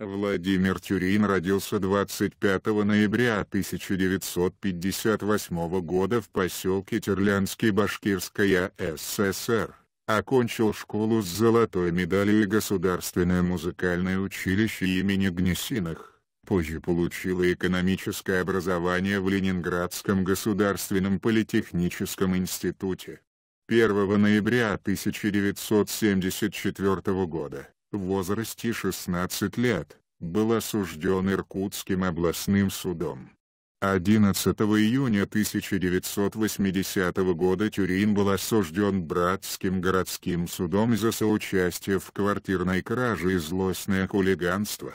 Владимир Тюрин родился 25 ноября 1958 года в поселке Терлянский Башкирская ССР. Окончил школу с золотой медалью и Государственное музыкальное училище имени Гнесиных. Позже получила экономическое образование в Ленинградском государственном политехническом институте. 1 ноября 1974 года в возрасте 16 лет, был осужден Иркутским областным судом. 11 июня 1980 года Тюрин был осужден братским городским судом за соучастие в квартирной краже и злостное хулиганство.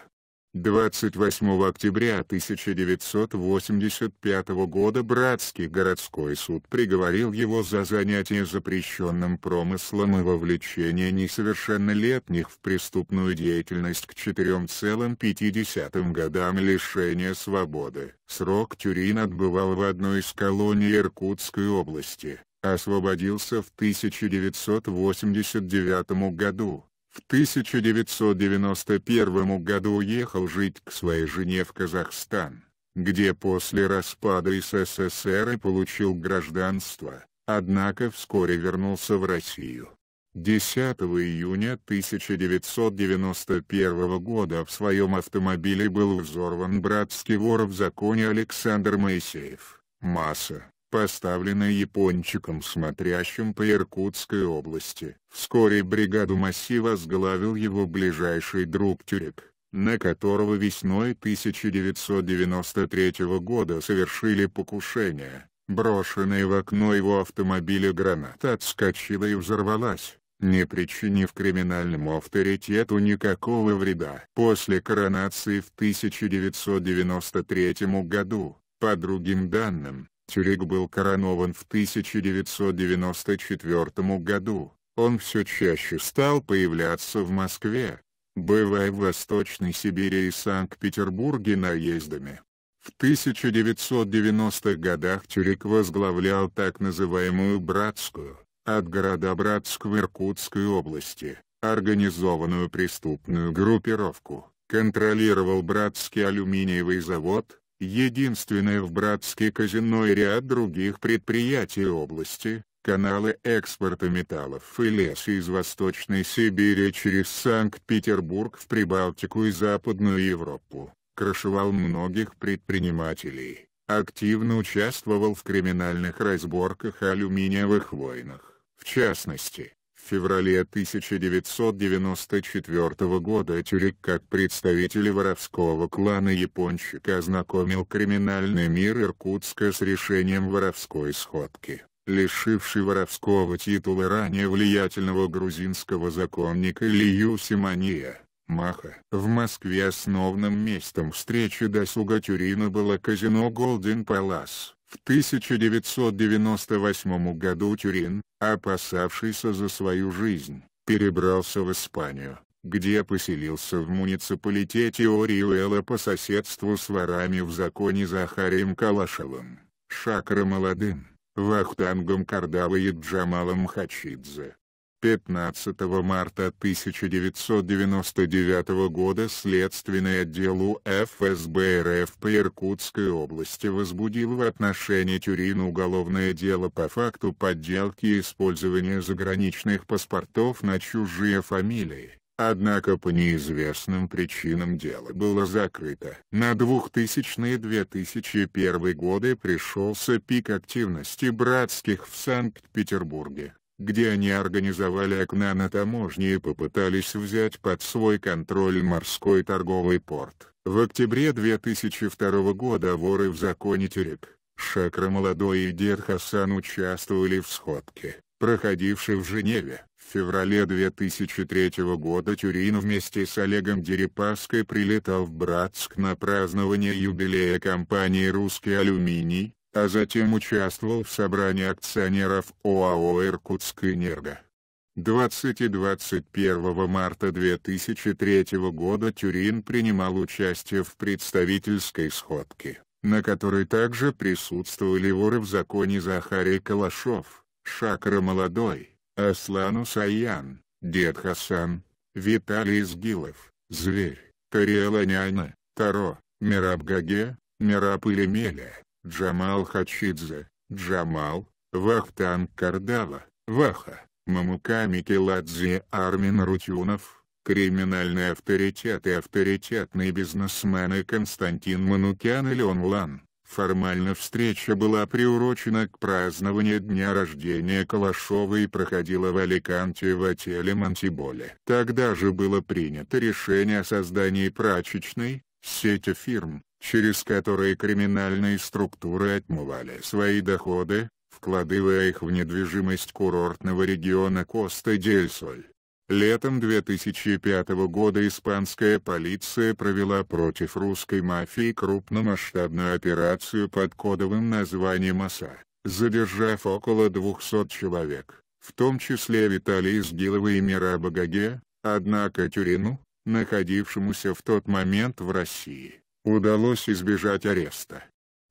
28 октября 1985 года Братский городской суд приговорил его за занятие запрещенным промыслом и вовлечение несовершеннолетних в преступную деятельность к 4,5 годам лишения свободы. Срок Тюрин отбывал в одной из колоний Иркутской области, освободился в 1989 году. В 1991 году уехал жить к своей жене в Казахстан, где после распада СССР и получил гражданство, однако вскоре вернулся в Россию. 10 июня 1991 года в своем автомобиле был взорван братский вор в законе Александр Моисеев, масса, поставлена япончиком, смотрящим по Иркутской области. Вскоре бригаду массива сглавил его ближайший друг Тюрик, на которого весной 1993 года совершили покушение. Брошенная в окно его автомобиля граната отскочила и взорвалась не причинив криминальному авторитету никакого вреда. После коронации в 1993 году, по другим данным, Цюрик был коронован в 1994 году. Он все чаще стал появляться в Москве, бывая в Восточной Сибири и Санкт-Петербурге наездами. В 1990-х годах Тюрик возглавлял так называемую «Братскую» от города Братск в Иркутской области, организованную преступную группировку, контролировал Братский алюминиевый завод, единственное в братский казино и ряд других предприятий области, каналы экспорта металлов и леса из Восточной Сибири через Санкт-Петербург в Прибалтику и Западную Европу, крышевал многих предпринимателей, активно участвовал в криминальных разборках и алюминиевых войнах, в частности, феврале 1994 года Тюрик как представитель воровского клана Япончика ознакомил криминальный мир Иркутска с решением воровской сходки лишивший воровского титула ранее влиятельного грузинского законника Лию Симония, Маха. В Москве основным местом встречи досуга Тюрина было казино «Голден Палас». В 1998 году Тюрин, опасавшийся за свою жизнь, перебрался в Испанию, где поселился в муниципалитете Ориуэла по соседству с ворами в законе Захарием Калашевым, Шакра Молодым, Вахтангом Кардавой и Джамалом Хачидзе. 15 марта 1999 года Следственный отдел ФСБ РФ по Иркутской области возбудил в отношении Тюрина уголовное дело по факту подделки и использования заграничных паспортов на чужие фамилии. Однако по неизвестным причинам дело было закрыто. На 2000-2001 годы пришелся пик активности братских в Санкт-Петербурге где они организовали окна на таможне и попытались взять под свой контроль морской торговый порт. В октябре 2002 года воры в законе Терек, Шакра Молодой и Дер Хасан участвовали в сходке, проходившей в Женеве. В феврале 2003 года Тюрин вместе с Олегом Дерипаской прилетал в Братск на празднование юбилея компании «Русский алюминий», а затем участвовал в собрании акционеров ОАО «Иркутскэнерго». 20 и 21 марта 2003 года Тюрин принимал участие в представительской сходке, на которой также присутствовали воры в законе Захарий Калашов, Шакра Молодой, Аслан Усаян, Дед Хасан, Виталий Изгилов, Зверь, Няна, Таро, Мираб Гаге, Мираб Илемеля, Джамал Хачидзе, Джамал, Вахтанг Кардава, Ваха, Мамуками Келадзе, Армин Рутюнов, криминальные авторитеты авторитетные бизнесмены Константин Манукян и Леон Лан. Формально встреча была приурочена к празднованию дня рождения Калашова и проходила в Аликанте в отеле Монтиболе. Тогда же было принято решение о создании прачечной, сети фирм, через которые криминальные структуры отмывали свои доходы, вкладывая их в недвижимость курортного региона Коста-дель-Соль. Летом 2005 года испанская полиция провела против русской мафии крупномасштабную операцию под кодовым названием «ОСА», задержав около 200 человек, в том числе Виталий Сгилова и Мира Багаге, однако Тюрину, находившемуся в тот момент в России удалось избежать ареста.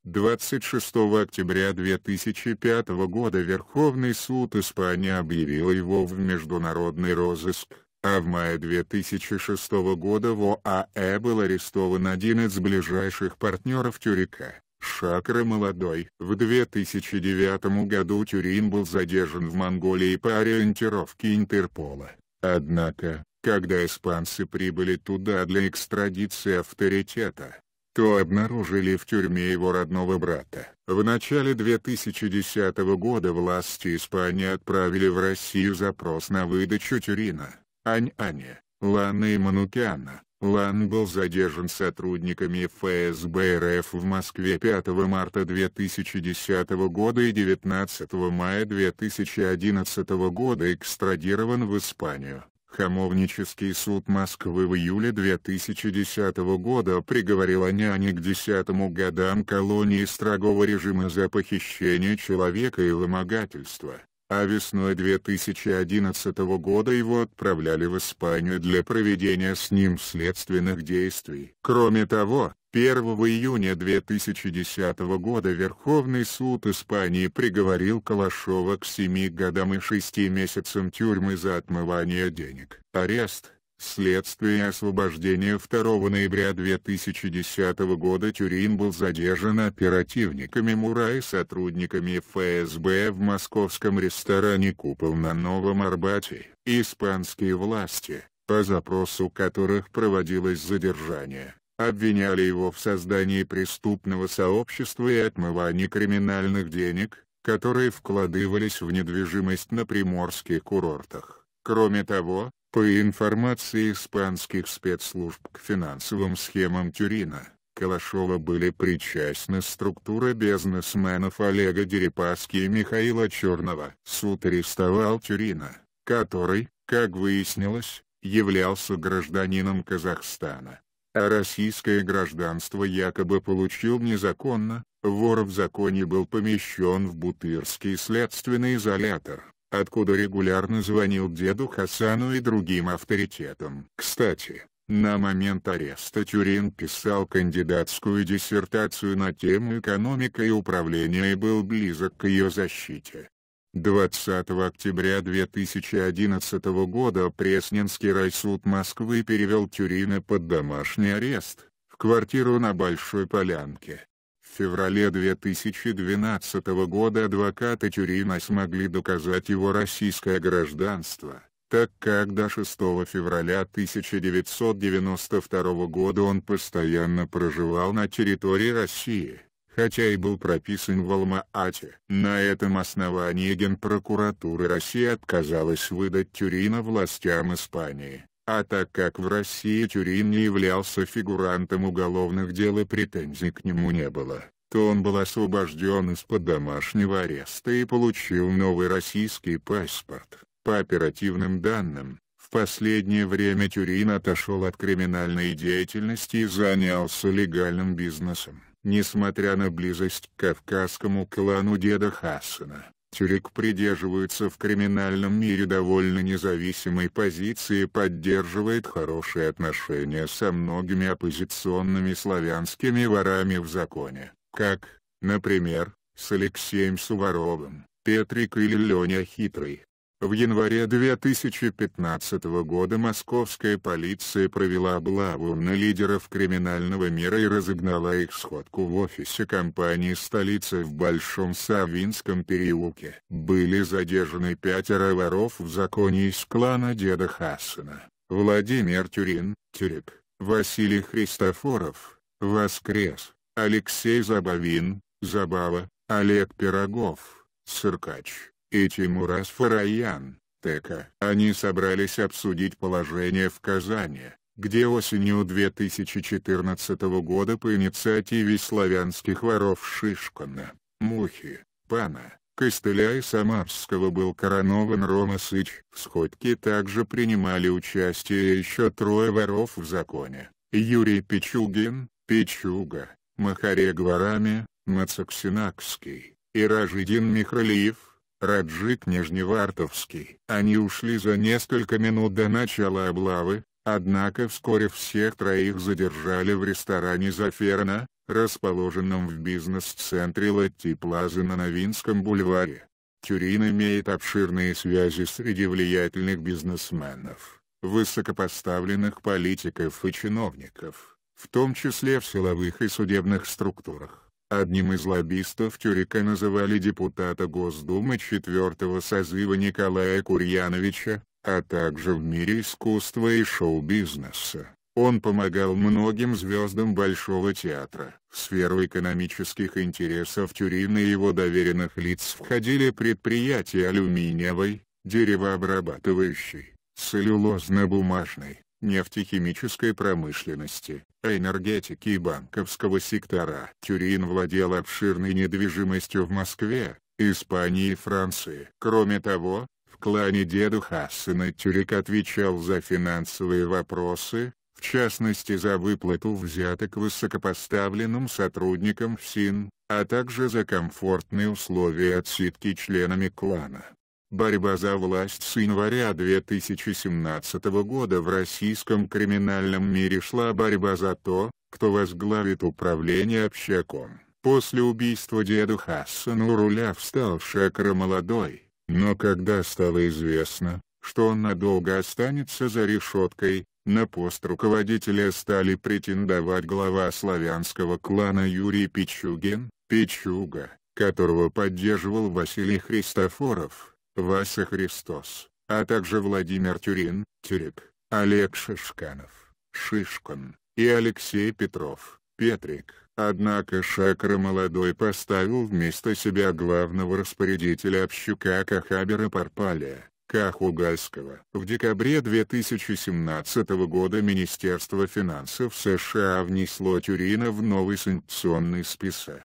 26 октября 2005 года Верховный суд Испании объявил его в международный розыск, а в мае 2006 года в ОАЭ был арестован один из ближайших партнеров Тюрика, Шакра Молодой. В 2009 году Тюрин был задержан в Монголии по ориентировке Интерпола. Однако, когда испанцы прибыли туда для экстрадиции авторитета, то обнаружили в тюрьме его родного брата. В начале 2010 года власти Испании отправили в Россию запрос на выдачу Тюрина, Ань-Ани, Ланы и Манукяна. Лан был задержан сотрудниками ФСБ РФ в Москве 5 марта 2010 года и 19 мая 2011 года экстрадирован в Испанию. Хамовнический суд Москвы в июле 2010 года приговорил няне к десятому годам колонии строгого режима за похищение человека и вымогательство а весной 2011 года его отправляли в Испанию для проведения с ним следственных действий. Кроме того, 1 июня 2010 года Верховный суд Испании приговорил Калашова к 7 годам и 6 месяцам тюрьмы за отмывание денег. Арест Вследствие освобождения 2 ноября 2010 года Тюрин был задержан оперативниками Мура и сотрудниками ФСБ в московском ресторане «Купол» на Новом Арбате. Испанские власти, по запросу которых проводилось задержание, обвиняли его в создании преступного сообщества и отмывании криминальных денег, которые вкладывались в недвижимость на приморских курортах. Кроме того, по информации испанских спецслужб к финансовым схемам Тюрина, Калашова были причастны структуры бизнесменов Олега Дерипаски и Михаила Черного. Суд арестовал Тюрина, который, как выяснилось, являлся гражданином Казахстана. А российское гражданство якобы получил незаконно, вор в законе был помещен в Бутырский следственный изолятор откуда регулярно звонил деду Хасану и другим авторитетам. Кстати, на момент ареста Тюрин писал кандидатскую диссертацию на тему экономика и управления и был близок к ее защите. 20 октября 2011 года Пресненский райсуд Москвы перевел Тюрина под домашний арест, в квартиру на Большой Полянке. В феврале 2012 года адвокаты Тюрина смогли доказать его российское гражданство, так как до 6 февраля 1992 года он постоянно проживал на территории России хотя и был прописан в Алма-Ате. На этом основании Генпрокуратура России отказалась выдать Тюрина властям Испании. А так как в России Тюрин не являлся фигурантом уголовных дел и претензий к нему не было, то он был освобожден из-под домашнего ареста и получил новый российский паспорт. По оперативным данным, в последнее время Тюрин отошел от криминальной деятельности и занялся легальным бизнесом. Несмотря на близость к кавказскому клану деда Хасана, Тюрик придерживается в криминальном мире довольно независимой позиции и поддерживает хорошие отношения со многими оппозиционными славянскими ворами в законе, как, например, с Алексеем Суворовым, Петрик или Леня Хитрый. В январе 2015 года московская полиция провела облаву на лидеров криминального мира и разогнала их сходку в офисе компании «Столица» в Большом Савинском переулке. Были задержаны пятеро воров в законе из клана деда Хасана. Владимир Тюрин, Тюрик, Василий Христофоров, Воскрес, Алексей Забавин, Забава, Олег Пирогов, Циркач и Тимурас Фараян, ТК. Они собрались обсудить положение в Казани, где осенью 2014 года по инициативе славянских воров Шишкана, Мухи, Пана, Костыля и Самарского был коронован Рома Сыч. В сходке также принимали участие еще трое воров в законе. Юрий Пичугин, Пичуга, Махаре Гварами, Мацаксинакский и Ражидин Михалиев. Раджик Нижневартовский. Они ушли за несколько минут до начала облавы, однако вскоре всех троих задержали в ресторане «Заферна», расположенном в бизнес-центре Латти Плазы на Новинском бульваре. Тюрин имеет обширные связи среди влиятельных бизнесменов, высокопоставленных политиков и чиновников, в том числе в силовых и судебных структурах. Одним из лоббистов Тюрика называли депутата Госдумы четвертого созыва Николая Курьяновича, а также в мире искусства и шоу-бизнеса. Он помогал многим звездам Большого театра. В сферу экономических интересов Тюрина и его доверенных лиц входили предприятия алюминиевой, деревообрабатывающей, целлюлозно-бумажной, нефтехимической промышленности, энергетики и банковского сектора. Тюрин владел обширной недвижимостью в Москве, Испании и Франции. Кроме того, в клане деду Хассена Тюрик отвечал за финансовые вопросы, в частности за выплату взяток высокопоставленным сотрудникам в Син, а также за комфортные условия отсидки членами клана. Борьба за власть с января 2017 года в российском криминальном мире шла борьба за то, кто возглавит управление общаком. После убийства деду Хасана у руля встал Шекра молодой, но когда стало известно, что он надолго останется за решеткой, на пост руководителя стали претендовать глава славянского клана Юрий Пичугин, Пичуга, которого поддерживал Василий Христофоров Вася Христос, а также Владимир Тюрин, Тюрик, Олег Шишканов, Шишкан и Алексей Петров, Петрик. Однако Шакра молодой поставил вместо себя главного распорядителя общука Кахабера Парпалия. Кахугальского. В декабре 2017 года Министерство финансов США внесло Тюрина в новый санкционный список.